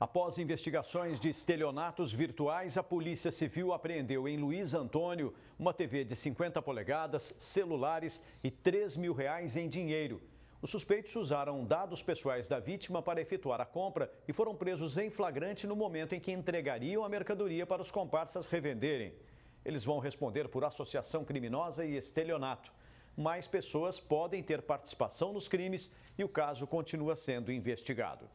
Após investigações de estelionatos virtuais, a Polícia Civil apreendeu em Luiz Antônio uma TV de 50 polegadas, celulares e 3 mil reais em dinheiro. Os suspeitos usaram dados pessoais da vítima para efetuar a compra e foram presos em flagrante no momento em que entregariam a mercadoria para os comparsas revenderem. Eles vão responder por associação criminosa e estelionato. Mais pessoas podem ter participação nos crimes e o caso continua sendo investigado.